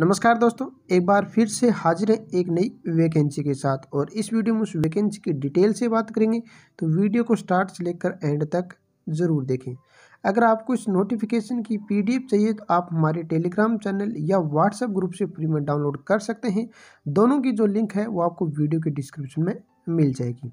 नमस्कार दोस्तों एक बार फिर से हाजिर है एक नई वैकेंसी के साथ और इस वीडियो में उस वैकेंसी की डिटेल से बात करेंगे तो वीडियो को स्टार्ट से लेकर एंड तक ज़रूर देखें अगर आपको इस नोटिफिकेशन की पीडीएफ चाहिए तो आप हमारे टेलीग्राम चैनल या व्हाट्सएप ग्रुप से फ्री में डाउनलोड कर सकते हैं दोनों की जो लिंक है वो आपको वीडियो के डिस्क्रिप्शन में मिल जाएगी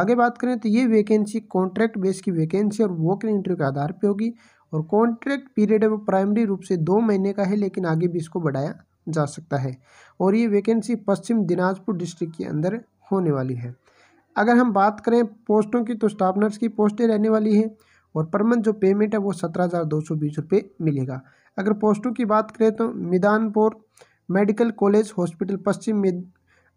आगे बात करें तो ये वैकेंसी कॉन्ट्रैक्ट बेस की वैकेंसी और वोकन इंटरव्यू के आधार पर होगी और कॉन्ट्रैक्ट पीरियड है वो प्राइमरी रूप से दो महीने का है लेकिन आगे भी इसको बढ़ाया जा सकता है और ये वैकेंसी पश्चिम दिनाजपुर डिस्ट्रिक्ट के अंदर होने वाली है अगर हम बात करें पोस्टों की तो स्टाफ नर्स की पोस्टें रहने वाली हैं और पर मंथ जो पेमेंट है वो सत्रह हज़ार दो सौ बीस रुपये मिलेगा अगर पोस्टों की बात करें तो Midnapore medical college hospital Paschim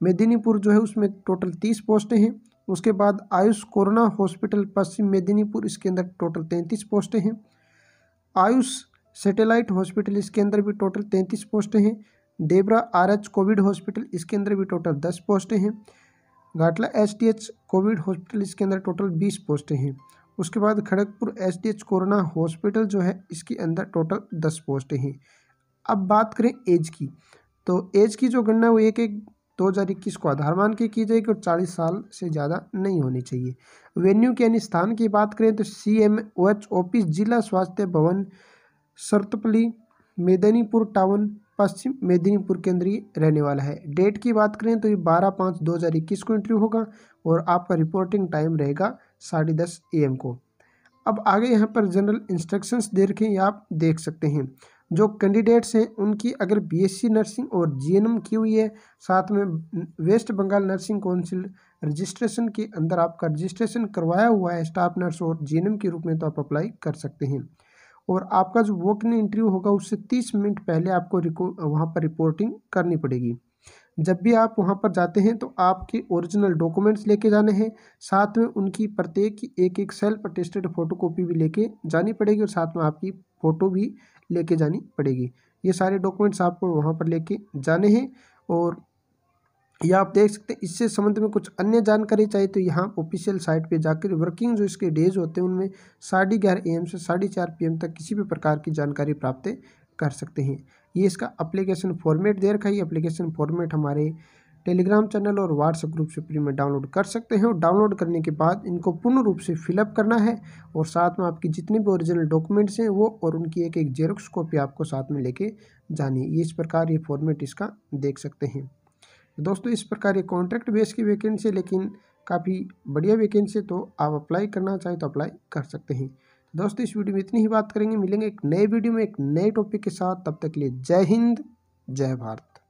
Medinipur जो है उसमें टोटल तीस पोस्टें हैं उसके बाद आयुष कोरोना हॉस्पिटल पश्चिम मेदिनीपुर इसके अंदर टोटल तैंतीस पोस्टें हैं आयुष सैटेलाइट हॉस्पिटल इसके अंदर भी टोटल तैंतीस पोस्टें हैं देवरा आरएच कोविड हॉस्पिटल इसके अंदर भी टोटल दस पोस्टें हैं घाटला एच कोविड हॉस्पिटल इसके अंदर टोटल बीस पोस्टें हैं उसके बाद खड़गपुर एच कोरोना हॉस्पिटल जो है इसके अंदर टोटल दस पोस्टें हैं अब बात करें एज की तो एज की जो गणना वो एक एक दो तो हज़ार इक्कीस को आधार मान के की जाएगी और चालीस साल से ज़्यादा नहीं होनी चाहिए वेन्यू के यानी स्थान की बात करें तो C M O H office जिला स्वास्थ्य भवन सरतपली मेदिनीपुर टाउन पश्चिम मेदिनीपुर केंद्रीय रहने वाला है डेट की बात करें तो ये बारह पाँच दो हज़ार इक्कीस को इंटरव्यू होगा और आपका रिपोर्टिंग टाइम रहेगा साढ़े दस ए को अब आगे यहाँ पर जनरल इंस्ट्रक्शंस दे रखें ये आप देख सकते हैं जो कैंडिडेट्स हैं उनकी अगर बीएससी नर्सिंग और जीएनएम की हुई है साथ में West Bengal nursing council registration के अंदर आपका रजिस्ट्रेशन करवाया हुआ है स्टाफ नर्स और जीएनएम के रूप में तो आप अप्लाई कर सकते हैं और आपका जो वॉक इन इंटरव्यू होगा उससे तीस मिनट पहले आपको वहाँ पर रिपोर्टिंग करनी पड़ेगी जब भी आप वहाँ पर जाते हैं तो आपके ओरिजिनल डॉक्यूमेंट्स लेके जाने हैं साथ में उनकी प्रत्येक की एक एक सेल्फ अटेस्टेड फ़ोटोकॉपी भी लेके जानी पड़ेगी और साथ में आपकी फ़ोटो भी लेके जानी पड़ेगी ये सारे डॉक्यूमेंट्स आपको वहाँ पर लेके जाने हैं और या आप देख सकते हैं इससे संबंध में कुछ अन्य जानकारी चाहिए तो यहाँ ऑफिशियल साइट पे जाकर वर्किंग जो इसके डेज होते हैं उनमें साढ़े ग्यारह एम से साढ़े चार पी तक किसी भी प्रकार की जानकारी प्राप्त कर सकते हैं ये इसका अप्लीकेशन फॉर्मेट दे रखा है ये अप्लीकेशन फॉर्मेट हमारे टेलीग्राम चैनल और व्हाट्सएप ग्रुप से फ्री में डाउनलोड कर सकते हैं और डाउनलोड करने के बाद इनको पूर्ण रूप से फिलअप करना है और साथ में आपकी जितने भी ओरिजिनल डॉक्यूमेंट्स हैं वो और उनकी एक एक जेरोक्स कॉपी आपको साथ में लेके जानी है इस प्रकार ये फॉर्मेट इसका देख सकते हैं दोस्तों इस प्रकार ये कॉन्ट्रैक्ट बेस की वैकेंसी लेकिन काफ़ी बढ़िया वैकेंसी तो आप अप्लाई करना चाहें तो अप्लाई कर सकते हैं दोस्तों इस वीडियो में इतनी ही बात करेंगे मिलेंगे एक नए वीडियो में एक नए टॉपिक के साथ तब तक के लिए जय हिंद जय भारत